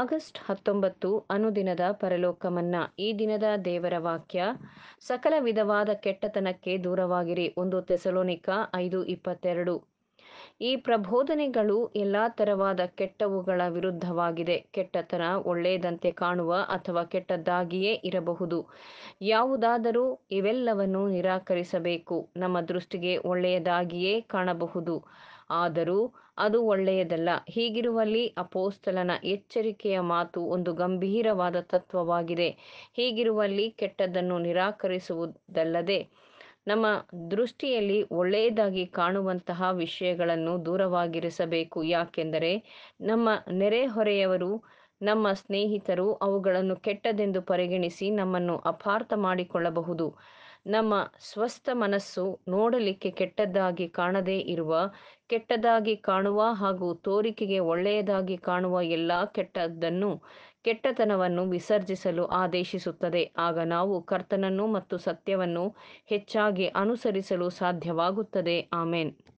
August ಹತ್ತೊಂಬತ್ತು ಅನುದಿನದ ಪರಲೋಕಮನ್ನ ಈ ದಿನದ ದೇವರ ವಾಕ್ಯ ಸಕಲ ವಿಧವಾದ ಕೆಟ್ಟತನಕ್ಕೆ ದೂರವಾಗಿರಿ ಒಂದು ತೆಸಲೋನಿಕ ಐದು ಇಪ್ಪತ್ತೆರಡು ಈ ಪ್ರಬೋಧನೆಗಳು ಎಲ್ಲಾ ತರವಾದ ಕೆಟ್ಟವುಗಳ ವಿರುದ್ಧವಾಗಿದೆ ಕೆಟ್ಟತನ ಒಳ್ಳೆಯದಂತೆ ಕಾಣುವ ಅಥವಾ ಕೆಟ್ಟದ್ದಾಗಿಯೇ ಇರಬಹುದು ಯಾವುದಾದರೂ ಇವೆಲ್ಲವನ್ನು ನಿರಾಕರಿಸಬೇಕು ನಮ್ಮ ದೃಷ್ಟಿಗೆ ಒಳ್ಳೆಯದಾಗಿಯೇ ಕಾಣಬಹುದು ಆದರೂ ಅದು ಒಳ್ಳೆಯದಲ್ಲ ಹೀಗಿರುವಲ್ಲಿ ಅಪೋಸ್ತಲನ ಎಚ್ಚರಿಕೆಯ ಮಾತು ಒಂದು ಗಂಭೀರವಾದ ತತ್ವವಾಗಿದೆ ಹೀಗಿರುವಲ್ಲಿ ಕೆಟ್ಟದ್ದನ್ನು ನಿರಾಕರಿಸುವುದಲ್ಲದೆ ನಮ್ಮ ದೃಷ್ಟಿಯಲ್ಲಿ ಒಳ್ಳೆಯದಾಗಿ ಕಾಣುವಂತಹ ವಿಷಯಗಳನ್ನು ದೂರವಾಗಿರಿಸಬೇಕು ಯಾಕೆಂದರೆ ನಮ್ಮ ನೆರೆಹೊರೆಯವರು ನಮ್ಮ ಸ್ನೇಹಿತರು ಅವುಗಳನ್ನು ಕೆಟ್ಟದೆಂದು ಪರಿಗಣಿಸಿ ನಮ್ಮನ್ನು ಅಪಾರ್ಥ ಮಾಡಿಕೊಳ್ಳಬಹುದು ನಮ್ಮ ಸ್ವಸ್ಥ ಮನಸ್ಸು ನೋಡಲಿಕ್ಕೆ ಕೆಟ್ಟದ್ದಾಗಿ ಕಾಣದೇ ಇರುವ ಕೆಟ್ಟದಾಗಿ ಕಾಣುವ ಹಾಗೂ ತೋರಿಕೆಗೆ ಒಳ್ಳೆಯದಾಗಿ ಕಾಣುವ ಎಲ್ಲ ಕೆಟ್ಟದ್ದನ್ನು ಕೆಟ್ಟತನವನ್ನು ವಿಸರ್ಜಿಸಲು ಆದೇಶಿಸುತ್ತದೆ ಆಗ ನಾವು ಕರ್ತನನ್ನು ಮತ್ತು ಸತ್ಯವನ್ನು ಹೆಚ್ಚಾಗಿ ಅನುಸರಿಸಲು ಸಾಧ್ಯವಾಗುತ್ತದೆ ಆಮೇನ್